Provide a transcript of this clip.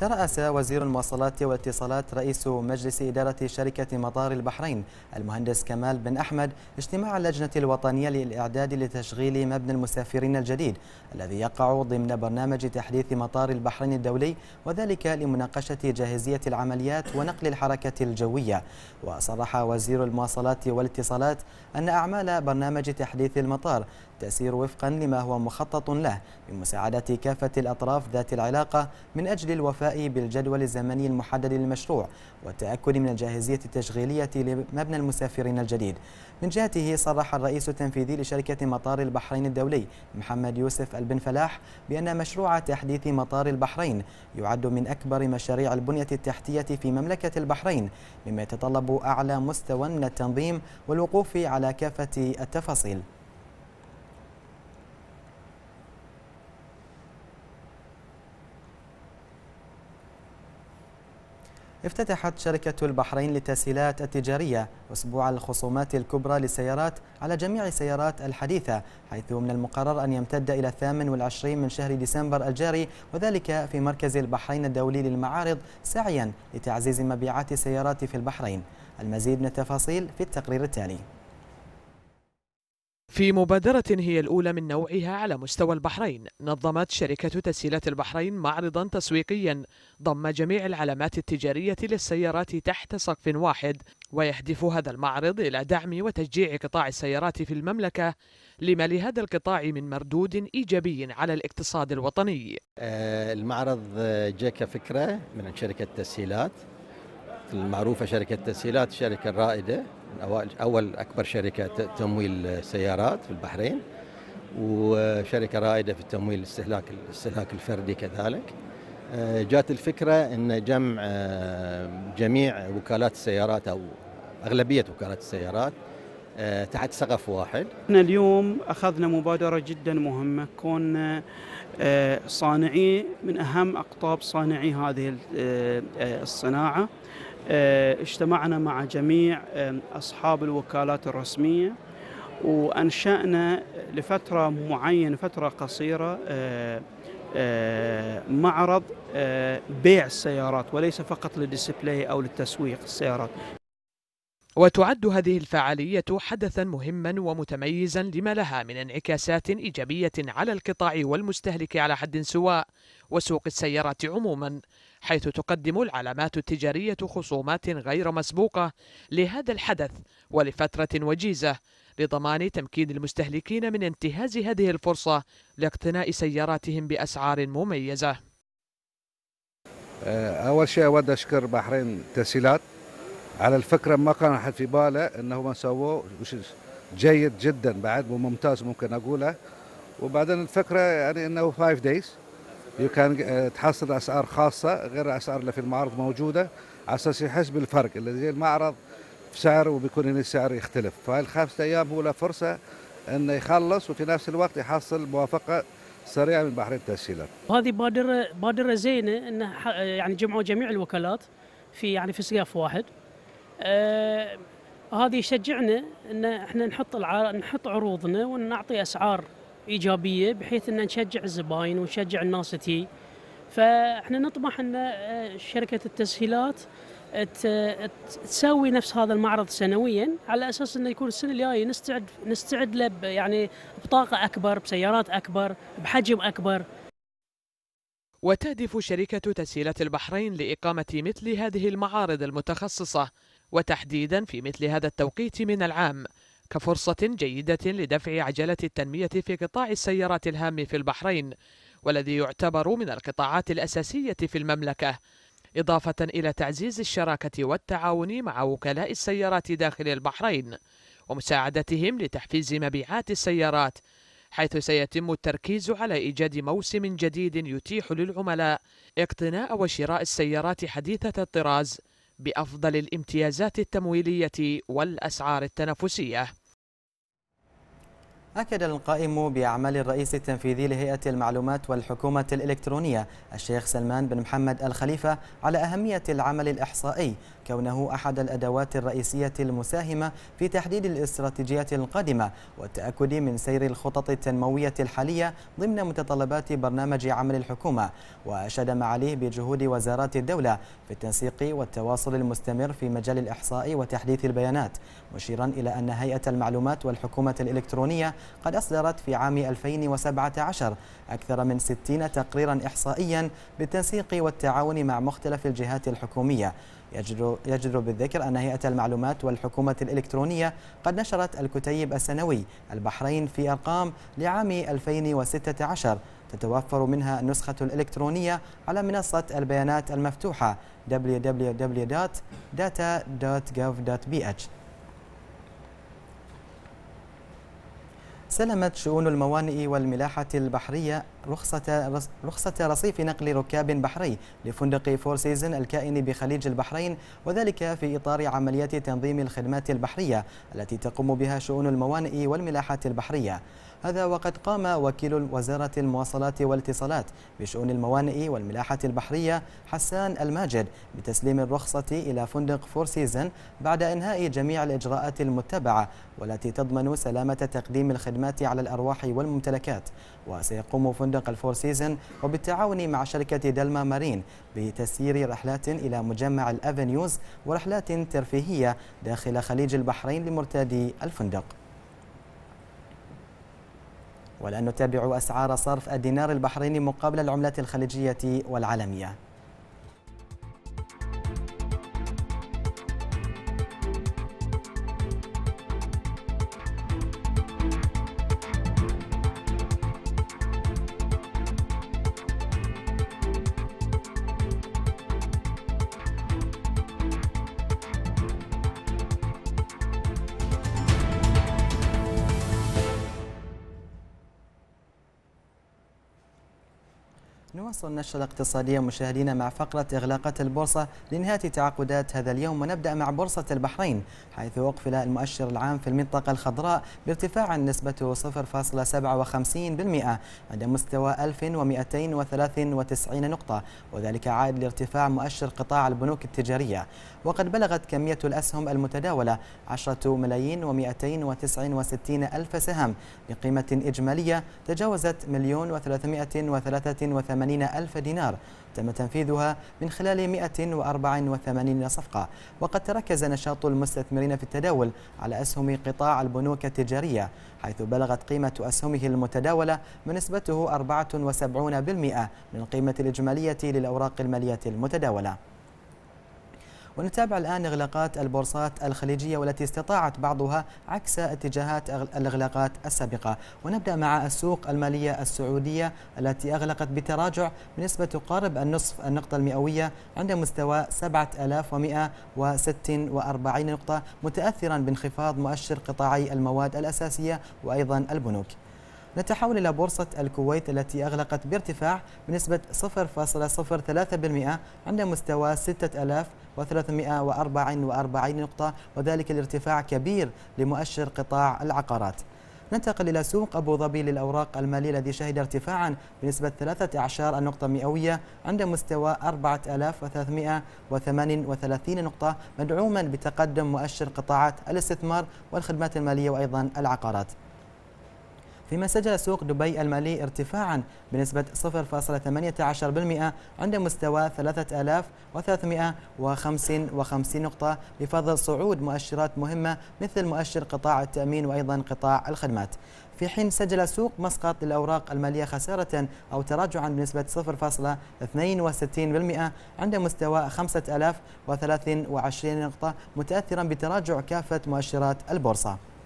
ترأس وزير المواصلات والاتصالات رئيس مجلس إدارة شركة مطار البحرين المهندس كمال بن أحمد اجتماع اللجنة الوطنية للإعداد لتشغيل مبنى المسافرين الجديد الذي يقع ضمن برنامج تحديث مطار البحرين الدولي وذلك لمناقشة جاهزية العمليات ونقل الحركة الجوية وصرح وزير المواصلات والاتصالات أن أعمال برنامج تحديث المطار تسير وفقا لما هو مخطط له بمساعدة كافة الأطراف ذات العلاقة من أجل الوفاء بالجدول الزمني المحدد للمشروع والتأكد من الجاهزية التشغيلية لمبنى المسافرين الجديد من جهته صرح الرئيس التنفيذي لشركة مطار البحرين الدولي محمد يوسف البن فلاح بأن مشروع تحديث مطار البحرين يعد من أكبر مشاريع البنية التحتية في مملكة البحرين مما يتطلب أعلى مستوى من التنظيم والوقوف على كافة التفاصيل افتتحت شركة البحرين للتسهيلات التجارية أسبوع الخصومات الكبرى للسيارات على جميع السيارات الحديثة حيث من المقرر أن يمتد إلى الثامن والعشرين من شهر ديسمبر الجاري وذلك في مركز البحرين الدولي للمعارض سعيا لتعزيز مبيعات السيارات في البحرين المزيد من التفاصيل في التقرير التالي في مبادرة هي الأولى من نوعها على مستوى البحرين نظمت شركة تسهيلات البحرين معرضا تسويقيا ضم جميع العلامات التجارية للسيارات تحت سقف واحد ويهدف هذا المعرض إلى دعم وتشجيع قطاع السيارات في المملكة لما لهذا القطاع من مردود إيجابي على الاقتصاد الوطني آه، المعرض آه، جاء كفكرة من شركة تسهيلات المعروفة شركة تسهيلات شركة رائدة أول أكبر شركة تمويل سيارات في البحرين وشركة رائدة في التمويل الاستهلاك الاستهلاك الفردي كذلك آه، جات الفكرة أن جمع آه، جميع وكالات السيارات أو أغلبية وكالات السيارات آه، تحت سقف واحد احنا اليوم أخذنا مبادرة جدا مهمة كوننا صانعي من أهم أقطاب صانعي هذه الصناعة آه، اجتمعنا مع جميع أصحاب الوكالات الرسمية وأنشأنا لفترة معينة فترة قصيرة آه، آه، معرض بيع السيارات وليس فقط للديسبلاي أو للتسويق السيارات وتعد هذه الفعالية حدثا مهما ومتميزا لما لها من انعكاسات إيجابية على القطاع والمستهلك على حد سواء وسوق السيارات عموما حيث تقدم العلامات التجارية خصومات غير مسبوقة لهذا الحدث ولفترة وجيزة لضمان تمكين المستهلكين من انتهاز هذه الفرصة لاقتناء سياراتهم بأسعار مميزة آه، أول شيء أود أشكر بحرين تسهيلات على الفكرة ما كان أحد في باله أنه ما سووه جيد جدا بعد وممتاز ممكن أقوله وبعدين الفكرة يعني أنه 5 دايز كان uh, تحصل اسعار خاصه غير الاسعار اللي في المعرض موجوده على اساس يحس بالفرق زي المعرض في سعر وبيكون هنا السعر يختلف الخمسه ايام هو له فرصه انه يخلص وفي نفس الوقت يحصل موافقه سريعه من بحرين التسهيلات. وهذه بادره بادره زينه انه يعني جمعوا جميع الوكالات في يعني في سياف واحد. آه هذه يشجعنا ان احنا نحط نحط عروضنا ونعطي اسعار ايجابيه بحيث ان نشجع الزباين ونشجع الناس تي فاحنا نطمح ان آه، شركه التسهيلات تسوي نفس هذا المعرض سنويا على اساس انه يكون السنه الجايه نستعد نستعد له يعني بطاقه اكبر بسيارات اكبر بحجم اكبر وتهدف شركة تسهيلات البحرين لإقامة مثل هذه المعارض المتخصصة وتحديدا في مثل هذا التوقيت من العام كفرصة جيدة لدفع عجلة التنمية في قطاع السيارات الهام في البحرين والذي يعتبر من القطاعات الأساسية في المملكة إضافة إلى تعزيز الشراكة والتعاون مع وكلاء السيارات داخل البحرين ومساعدتهم لتحفيز مبيعات السيارات حيث سيتم التركيز على إيجاد موسم جديد يتيح للعملاء اقتناء وشراء السيارات حديثة الطراز بأفضل الامتيازات التمويلية والأسعار التنافسية أكد القائم بأعمال الرئيس التنفيذي لهيئة المعلومات والحكومة الإلكترونية الشيخ سلمان بن محمد الخليفة على أهمية العمل الإحصائي كونه أحد الأدوات الرئيسية المساهمة في تحديد الاستراتيجيات القادمة والتأكد من سير الخطط التنموية الحالية ضمن متطلبات برنامج عمل الحكومة وأشاد معاليه بجهود وزارات الدولة في التنسيق والتواصل المستمر في مجال الإحصاء وتحديث البيانات مشيرا إلى أن هيئة المعلومات والحكومة الإلكترونية قد أصدرت في عام 2017 أكثر من 60 تقريرا إحصائيا بالتنسيق والتعاون مع مختلف الجهات الحكومية يجدر, بالذكر أن هيئة المعلومات والحكومة الإلكترونية قد نشرت الكتيب السنوي البحرين في أرقام لعام 2016 تتوفر منها النسخة الإلكترونية على منصة البيانات المفتوحة www.data.gov.bh سلمت شؤون الموانئ والملاحة البحرية رخصة, رخصة رصيف نقل ركاب بحري لفندق فور سيزن الكائن بخليج البحرين وذلك في إطار عمليات تنظيم الخدمات البحرية التي تقوم بها شؤون الموانئ والملاحات البحرية هذا وقد قام وكيل وزارة المواصلات والاتصالات بشؤون الموانئ والملاحة البحرية حسان الماجد بتسليم الرخصة إلى فندق فور سيزن بعد إنهاء جميع الإجراءات المتبعة والتي تضمن سلامة تقديم الخدمات على الأرواح والممتلكات وسيقوم فندق فندق الفور سيزن وبالتعاون مع شركة دلما مارين بتسيير رحلات إلى مجمع الأفنيوز ورحلات ترفيهية داخل خليج البحرين لمرتادي الفندق ولأن نتابع أسعار صرف الدينار البحريني مقابل العملات الخليجية والعالمية نواصل النشرة الاقتصادية مشاهدينا مع فقرة إغلاقات البورصة لنهاية تعاقدات هذا اليوم ونبدأ مع بورصة البحرين حيث أقفل المؤشر العام في المنطقة الخضراء بارتفاع نسبته 0.57% عند مستوى 1293 نقطة وذلك عائد لارتفاع مؤشر قطاع البنوك التجارية وقد بلغت كمية الأسهم المتداولة 10 ملايين و269 ألف سهم بقيمة إجمالية تجاوزت مليون و383 180 ألف دينار تم تنفيذها من خلال 184 صفقة وقد تركز نشاط المستثمرين في التداول على أسهم قطاع البنوك التجارية حيث بلغت قيمة أسهمه المتداولة ونسبته 74% من القيمة الإجمالية للأوراق المالية المتداولة ونتابع الآن إغلاقات البورصات الخليجية والتي استطاعت بعضها عكس اتجاهات الإغلاقات السابقة ونبدأ مع السوق المالية السعودية التي أغلقت بتراجع بنسبة تقارب النصف النقطة المئوية عند مستوى 7146 نقطة متأثرا بانخفاض مؤشر قطاعي المواد الأساسية وأيضا البنوك نتحول إلى بورصة الكويت التي أغلقت بارتفاع بنسبة 0.03% عند مستوى 6000 و344 نقطة وذلك الارتفاع كبير لمؤشر قطاع العقارات ننتقل إلى سوق أبو ظبي للأوراق المالية الذي شهد ارتفاعا بنسبة 13 نقطة مئوية عند مستوى 4338 نقطة مدعوما بتقدم مؤشر قطاعات الاستثمار والخدمات المالية وأيضا العقارات فيما سجل سوق دبي المالي ارتفاعا بنسبة 0.18% عند مستوى 3355 نقطة بفضل صعود مؤشرات مهمة مثل مؤشر قطاع التأمين وأيضا قطاع الخدمات في حين سجل سوق مسقط للأوراق المالية خسارة أو تراجعا بنسبة 0.62% عند مستوى 5023 نقطة متأثرا بتراجع كافة مؤشرات البورصة